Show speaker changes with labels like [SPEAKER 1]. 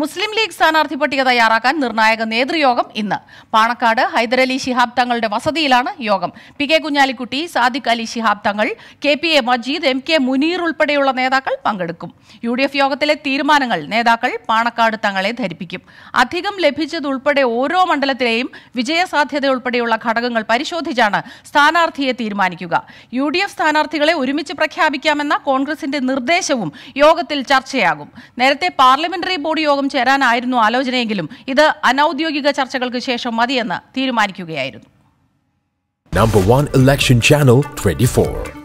[SPEAKER 1] മുസ്ലിം league സ്ഥാനാർത്ഥി പട്ടിക തയ്യാറാക്കാൻ നിർണായക നേതൃയോഗം ഇന്ന് പാണക്കാട് ഹൈദരലി ശിഹാബ് തങ്ങളുടെ വസതിയിലാണ് യോഗം P K Kunhalikutty Sadiq Ali Shihab Thangal K P A Majeed M K Muneer ഉൾപ്പെടെയുള്ള നേതാക്കൾ പങ്കെടുക്കും യു ഡി എഫ് യോഗത്തിലെ തീരുമാനങ്ങൾ നേതാക്കൾ പാണക്കാട് തങ്ങളെ ധരിപ്പിക്കും അധികം ലഭിച്ചതുൾപ്പെടെ ഓരോ മണ്ഡലത്തിലെയും വിജയസാധ്യത ഉൾപ്പെടെയുള്ള ഘടകങ്ങൾ പരിശോധിച്ചാണ് സ്ഥാനാർത്ഥിയെ തീരുമാനിക്കുക യു ഡി എഫ് സ്ഥാനാർത്ഥികളെ ഒരുമിച്ച് പ്രഖ്യാപിക്കാമെന്ന കോൺഗ്രസിന്റെ നിർദ്ദേശവും യോഗത്തിൽ ചർച്ചയാകും നേരത്തെ പാർലമെന്ററി ബോഡി യോഗം ചേരാനായിരുന്നു ആലോചനയെങ്കിലും ഇത് അനൌദ്യോഗിക ചർച്ചകൾക്ക് ശേഷം മതിയെന്ന് തീരുമാനിക്കുകയായിരുന്നു
[SPEAKER 2] നമ്പർ ഇലക്ഷൻ ചാനൽ ട്വന്റി